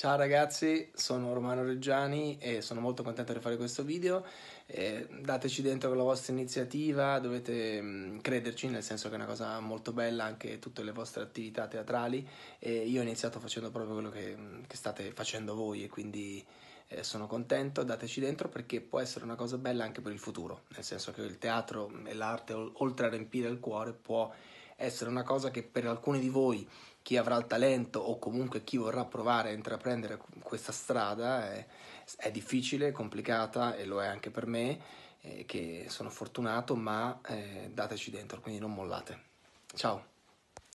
Ciao ragazzi, sono Romano Reggiani e sono molto contento di fare questo video. Eh, dateci dentro la vostra iniziativa, dovete mh, mm, crederci, nel senso che è una cosa molto bella anche tutte le vostre attività teatrali. Eh, io ho iniziato facendo proprio quello che, mm, che state facendo voi e quindi eh, sono contento, dateci dentro perché può essere una cosa bella anche per il futuro, nel senso che il teatro e l'arte, oltre a riempire il cuore, può essere una cosa che per alcuni di voi chi avrà il talento o comunque chi vorrà provare a intraprendere questa strada è, è difficile, complicata e lo è anche per me, eh, che sono fortunato, ma eh, dateci dentro, quindi non mollate. Ciao!